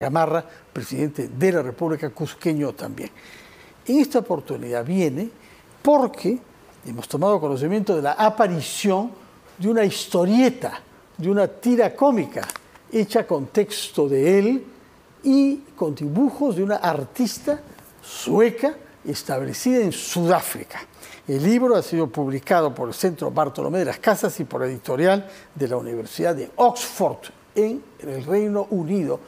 Gamarra, presidente de la República, cusqueño también. En esta oportunidad viene porque hemos tomado conocimiento de la aparición de una historieta, de una tira cómica, hecha con texto de él y con dibujos de una artista sueca establecida en Sudáfrica. El libro ha sido publicado por el Centro Bartolomé de las Casas y por la editorial de la Universidad de Oxford en el Reino Unido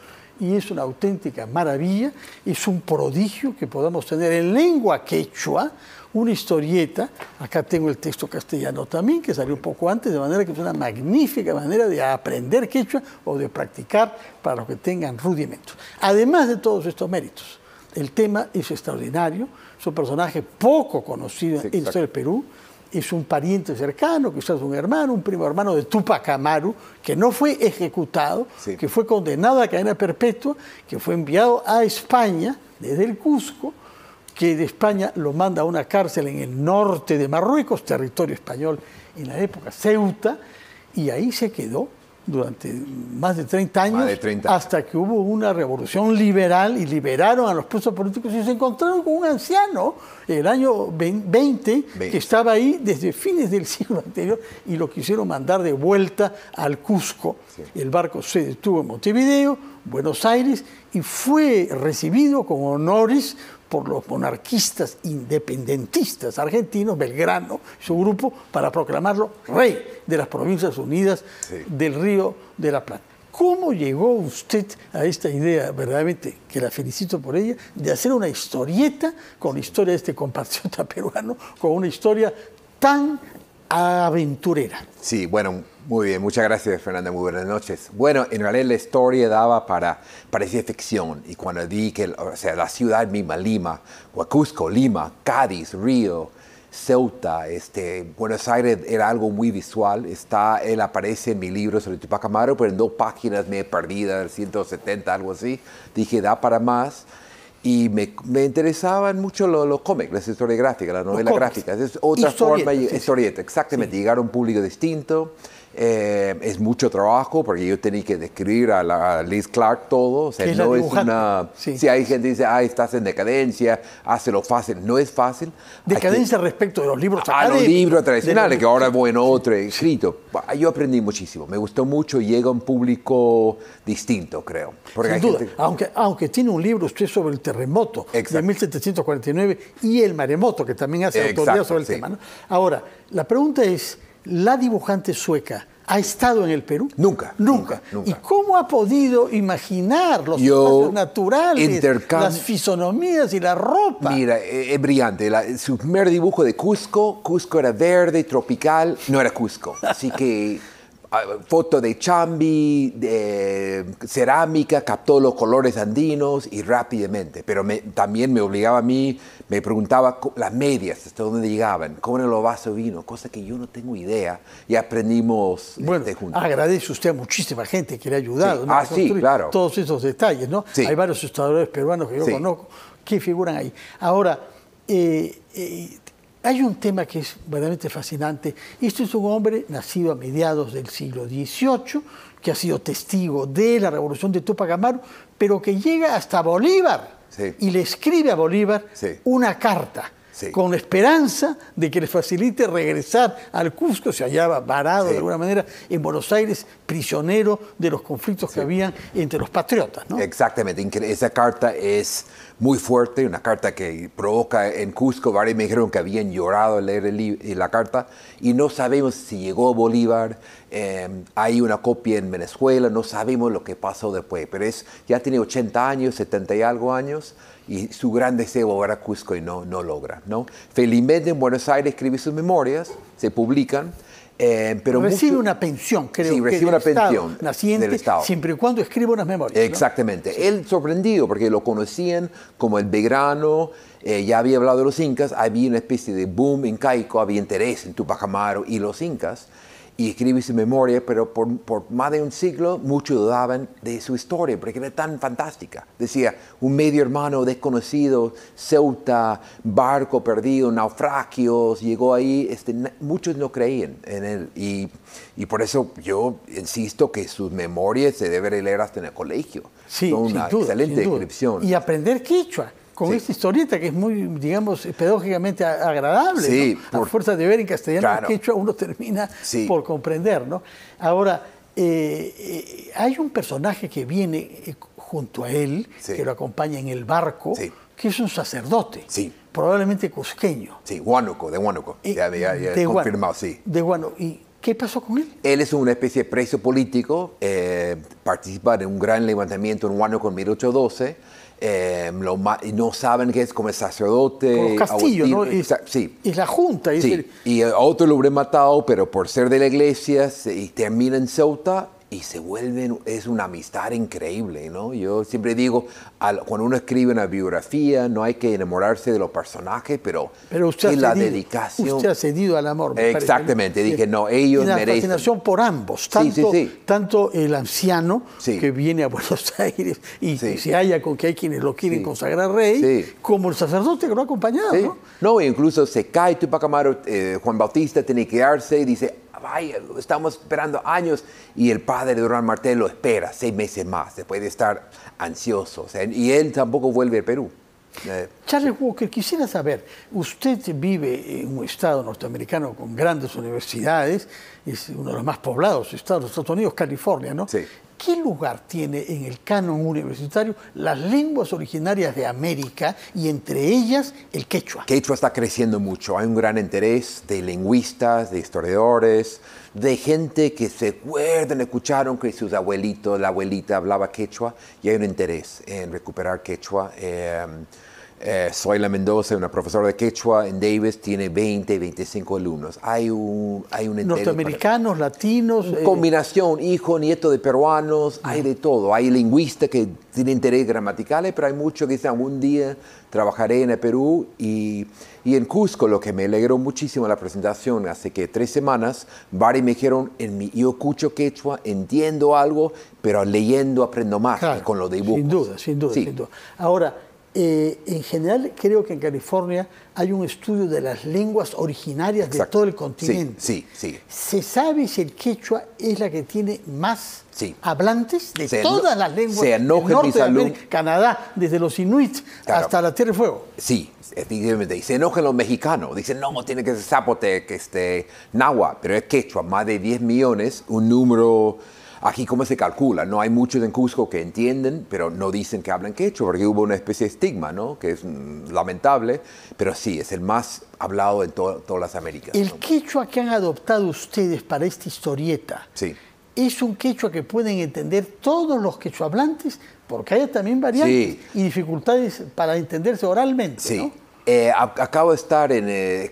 y es una auténtica maravilla, es un prodigio que podamos tener en lengua quechua una historieta, acá tengo el texto castellano también, que salió un poco antes, de manera que es una magnífica manera de aprender quechua o de practicar para los que tengan rudimentos. Además de todos estos méritos, el tema es extraordinario, su personaje poco conocido en el Perú, es un pariente cercano, que quizás un hermano, un primo hermano de Tupac Amaru, que no fue ejecutado, que fue condenado a cadena perpetua, que fue enviado a España desde el Cusco, que de España lo manda a una cárcel en el norte de Marruecos, territorio español en la época, Ceuta, y ahí se quedó durante más de 30 años, hasta que hubo una revolución liberal y liberaron a los presos políticos y se encontraron con un anciano el año 20, que estaba ahí desde fines del siglo anterior y lo quisieron mandar de vuelta al Cusco. El barco se detuvo en Montevideo, Buenos Aires, y fue recibido con honores por los monarquistas independentistas argentinos, Belgrano su grupo, para proclamarlo rey de las Provincias Unidas del Río de la Plata. ¿Cómo llegó usted a esta idea, verdaderamente, que la felicito por ella, de hacer una historieta con la historia de este compatriota peruano, con una historia tan aventurera. Sí, bueno, muy bien, muchas gracias Fernanda, muy buenas noches. Bueno, en realidad la historia daba para, parecía ficción y cuando di que o sea, la ciudad misma, Lima, Huacusco, Lima, Cádiz, Río, Ceuta, este, Buenos Aires era algo muy visual, está, él aparece en mi libro sobre Tupac Amaro, pero en dos páginas me he perdido, 170, algo así, dije, da para más y me, me, interesaban mucho los, cómics, las historias gráficas, las novelas gráficas. Es otra forma, historieta, exactamente. Llegar a un público distinto. Eh, es mucho trabajo porque yo tenía que describir a, la, Liz Clark todo. O no es una. hay gente que dice, ah, estás en decadencia, hazlo fácil. No es fácil. Decadencia respecto de los libros A, los libros tradicionales, que ahora voy en otro escrito. Yo aprendí muchísimo, me gustó mucho y llega a un público distinto, creo. Sin duda, aunque, aunque tiene un libro usted sobre el terremoto de 1749 y el maremoto, que también hace autoridad sobre el tema. Ahora, la pregunta es la dibujante sueca ha estado en el Perú? Nunca. Nunca. ¿Y cómo ha podido imaginar los Yo naturales, las fisonomías y la ropa? Mira, eh, es brillante. su primer dibujo de Cusco, Cusco era verde, tropical, no era Cusco. Así que Ah, foto de chambi, de cerámica, captó los colores andinos y rápidamente. Pero también me obligaba a mí, me preguntaba las medias, hasta dónde llegaban, cómo era el vasos vino, cosa que yo no tengo idea y aprendimos este, juntos. Agradece usted a muchísima gente que le ha ayudado. Ah, sí, claro. Todos esos detalles, ¿no? Hay varios historiadores peruanos que yo conozco que figuran ahí. Ahora, eh, eh, hay un tema que es verdaderamente fascinante. Este es un hombre nacido a mediados del siglo XVIII, que ha sido testigo de la revolución de Tupac Amaru, pero que llega hasta Bolívar y le escribe a Bolívar una carta. con la esperanza de que le facilite regresar al Cusco, se hallaba varado de alguna manera en Buenos Aires, prisionero de los conflictos que habían entre los patriotas. Exactamente, esa carta es muy fuerte, una carta que provoca en Cusco, varios me dijeron que habían llorado al leer eh, la carta, y no sabemos si llegó Bolívar, em, hay una copia en Venezuela, no sabemos lo que pasó después, pero es, ya tiene 80 años, 70 y algo años, y su gran deseo volver Cusco y no, no logra. ¿no? Felizmente en Buenos Aires escribe sus memorias, se publican, eh, pero recibe una pensión, creo. Sí, recibe una pensión del Estado. siempre y cuando escriba unas memorias. Exactamente. Él sorprendido porque lo conocían como el begrano eh, ya había hablado de los incas, había una especie de boom en Caico había interés en Tupac Amaro y los incas y escribe su memoria, pero por, por, más de un siglo muchos dudaban de su historia, porque era tan fantástica. Decía, un medio hermano desconocido, Ceuta, barco perdido, naufragios, llegó ahí, este, muchos no creían en él. Y, y, por eso yo insisto que sus memorias se deben leer hasta en el colegio. Sí, una duda, excelente descripción. Y aprender quichua con esta historieta que es muy, digamos, pedagógicamente agradable. por... fuerza de ver en castellano que hecho hecho uno termina por comprender, ¿no? Ahora, eh, eh, hay un personaje que viene eh, junto a él, que lo acompaña en el barco, que es un sacerdote. Probablemente cusqueño. Sí, Huánuco, de Huánuco. ya, de confirmado, sí. De ¿Y qué pasó con él? Él es una especie de preso político, participa en un gran levantamiento en Huánuco en 1812 eh, lo no saben que es como el sacerdote. Castillo, ¿no? Y, sí. y, la Junta. Y, y a otro lo hubiera matado, pero por ser de la iglesia, y termina en Ceuta y se vuelven, es una amistad increíble, ¿no? Yo siempre digo, cuando uno escribe una biografía, no hay que enamorarse de los personajes, pero, pero usted ha la Usted ha cedido al amor. Exactamente, dije, no, ellos merecen. por ambos, tanto, tanto el anciano que viene a Buenos Aires y se halla con que hay quienes lo quieren consagrar rey, como el sacerdote que lo ha acompañado. ¿no? no, incluso se cae Tupac Amaro, eh, Juan Bautista tiene que darse y dice, vaya, estamos esperando años. Y el padre de Durán Martel lo espera seis meses más, después de estar ansioso. y él tampoco vuelve a Perú. Eh, Charles Walker, quisiera saber, usted vive en un estado norteamericano con grandes universidades, es uno de los más poblados estados Estados Unidos, California, ¿no? Sí. ¿qué lugar tiene en el canon universitario las lenguas originarias de América y entre ellas el quechua? Quechua está creciendo mucho, hay un gran interés de lingüistas, de historiadores, de gente que se acuerdan, escucharon que sus abuelitos, la abuelita hablaba quechua y hay un interés en recuperar quechua. Eh, soy eh, la Mendoza, una profesora de quechua en Davis, tiene 20, 25 alumnos. Hay un, hay un Norteamericanos, latinos. Eh, combinación, hijo, nieto de peruanos, hay de todo. Hay lingüistas que tienen interés gramatical, pero hay muchos que dicen, un día trabajaré en el Perú y, en Cusco, lo que me alegró muchísimo la presentación, hace que tres semanas, varios me dijeron, en mi, yo escucho quechua, entiendo algo, pero leyendo aprendo más claro, con los dibujos. Sin duda, sin duda, sin duda. Ahora, eh, en general, creo que en California hay un estudio de las lenguas originarias de todo el continente. Sí, sí, Se sabe si el quechua es la que tiene más hablantes de todas las lenguas del norte de Canadá, desde los inuits hasta la Tierra del Fuego. Sí, efectivamente. Y se enojan los mexicanos. Dicen, no, tiene que ser zapotec, este, náhuatl, pero es quechua, más de 10 millones, un número Aquí cómo se calcula, no hay muchos en Cusco que entienden, pero no dicen que hablan quechua, porque hubo una especie de estigma, ¿no? Que es mm, lamentable, pero sí, es el más hablado en todas las Américas. El quechua que han adoptado ustedes para esta historieta. Sí es un quechua que pueden entender todos los quechua hablantes, porque hay también variantes y dificultades para entenderse oralmente. Sí. Eh, acabo de estar en eh,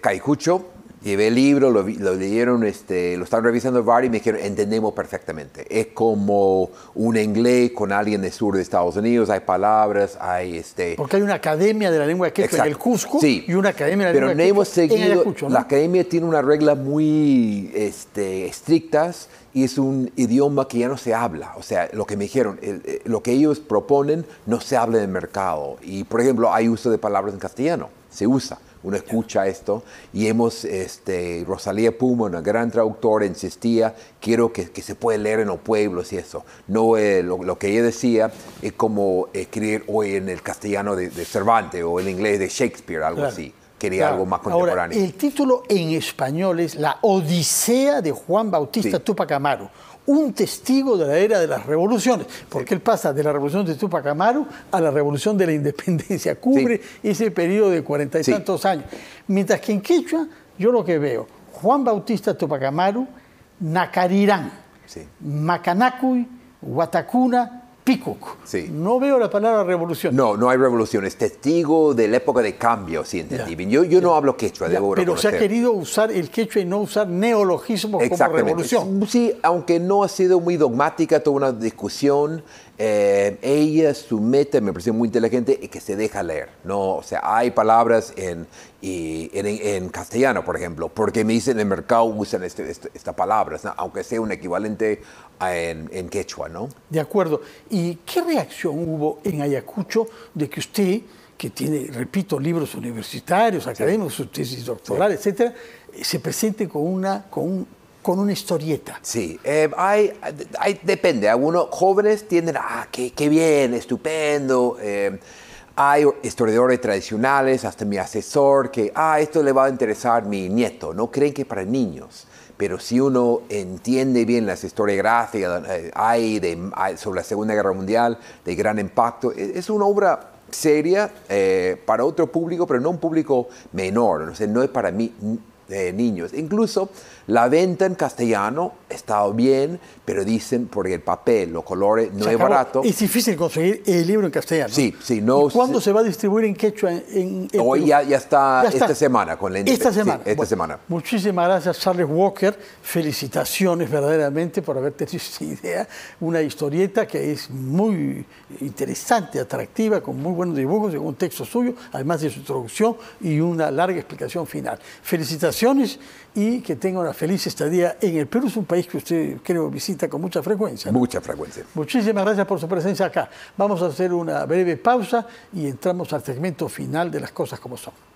Llevé el libro, lo, leyeron, este, lo están revisando varios y me dijeron, entendemos perfectamente. Es como un inglés con alguien del sur de Estados Unidos, hay palabras, hay... Este... Porque hay una academia de la lengua que es el Cusco y una academia de la Pero lengua no hemos seguido, La academia tiene unas reglas muy este, estrictas y es un idioma que ya no se habla. O sea, lo que me dijeron, eh, lo que ellos proponen no se habla en el mercado. Y, por ejemplo, hay uso de palabras en castellano, se usa uno escucha esto. Y hemos, este, Rosalía Puma, una gran traductora, insistía, quiero que, se puede leer en los pueblos y eso. No eh, lo, que ella decía es como escribir hoy en el castellano de, Cervantes o en inglés de Shakespeare, algo así. Quería algo más contemporáneo. el título en español es La Odisea de Juan Bautista Tupac Amaru un testigo de la era de las revoluciones, porque él pasa de la revolución de Tupac Amaru a la revolución de la independencia, cubre ese periodo de cuarenta y tantos años. Mientras que en Quechua, yo lo que veo, Juan Bautista Tupac Amaru, Nacarirán, Macanacuy, no veo la palabra revolución. No, no hay revolución. Es testigo de la época de cambio, si Yo, no hablo quechua, debo Pero se ha querido usar el quechua y no usar neologismo como revolución. Sí, aunque no ha sido muy dogmática, toda una discusión. Eh, ella su meta me parece muy inteligente y que se deja leer, ¿no? O sea, hay palabras en, y, en, castellano, por ejemplo, porque me dicen en el mercado usan este, este, esta estas palabras, aunque sea un equivalente en, quechua, ¿no? De acuerdo. ¿Y qué reacción hubo en Ayacucho de que usted, que tiene, repito, libros universitarios, académicos, tesis doctoral, etcétera, eh, se presente con, una, con, un, con una historieta. Sí, eh, hay, hay, depende. Algunos jóvenes tienden, ah, qué, bien, estupendo. Eh". hay historiadores tradicionales, hasta mi asesor, que, ah, esto le va a interesar a mi nieto. No creen que para niños. Pero si uno entiende bien las historiografías eh, hay, de, hay sobre la Segunda Guerra Mundial, de gran impacto, e, es una obra seria para otro público, pero no un público menor, o sea, no es para mí, niños. Incluso la venta en castellano estado bien, pero dicen por el papel, los colores, no es barato. Es difícil conseguir el libro en castellano. Sí, sí. No, ¿Cuándo se va a distribuir en quechua? En, Hoy ya, ya, está esta semana con la Esta semana. esta semana. Muchísimas gracias, Charles Walker. Felicitaciones verdaderamente por haber tenido esta idea. Una historieta que es muy interesante, atractiva, con muy buenos dibujos, según un texto suyo, además de su introducción y una larga explicación final. Felicitaciones y que tenga una feliz estadía en el Perú. Es un país que usted, creo, visita con mucha frecuencia. Mucha frecuencia. Muchísimas gracias por su presencia acá. Vamos a hacer una breve pausa y entramos al segmento final de las cosas como son.